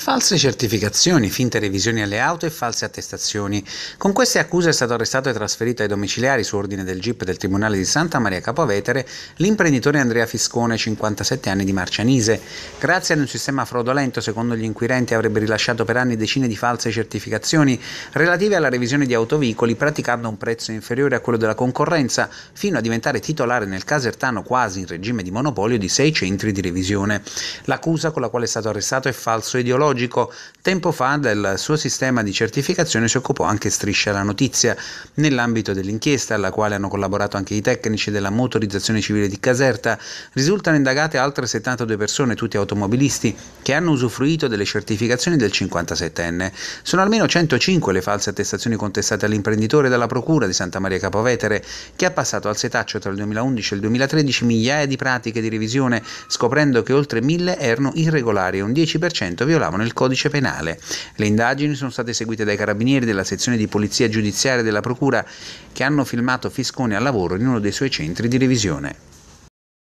False certificazioni, finte revisioni alle auto e false attestazioni. Con queste accuse è stato arrestato e trasferito ai domiciliari su ordine del GIP del Tribunale di Santa Maria Capovetere l'imprenditore Andrea Fiscone, 57 anni di Marcianise. Grazie ad un sistema fraudolento, secondo gli inquirenti, avrebbe rilasciato per anni decine di false certificazioni relative alla revisione di autoveicoli, praticando un prezzo inferiore a quello della concorrenza, fino a diventare titolare nel casertano quasi in regime di monopolio di sei centri di revisione. L'accusa con la quale è stato arrestato è falso ideologico tecnologico. Tempo fa del suo sistema di certificazione si occupò anche Striscia la Notizia, nell'ambito dell'inchiesta alla quale hanno collaborato anche i tecnici della motorizzazione civile di Caserta. Risultano indagate altre 72 persone, tutti automobilisti, che hanno usufruito delle certificazioni del 57enne. Sono almeno 105 le false attestazioni contestate all'imprenditore dalla Procura di Santa Maria Capovetere, che ha passato al setaccio tra il 2011 e il 2013 migliaia di pratiche di revisione, scoprendo che oltre 1000 erano irregolari e un 10% violavano nel codice penale. Le indagini sono state seguite dai carabinieri della sezione di polizia giudiziaria della Procura che hanno filmato Fiscone al lavoro in uno dei suoi centri di revisione.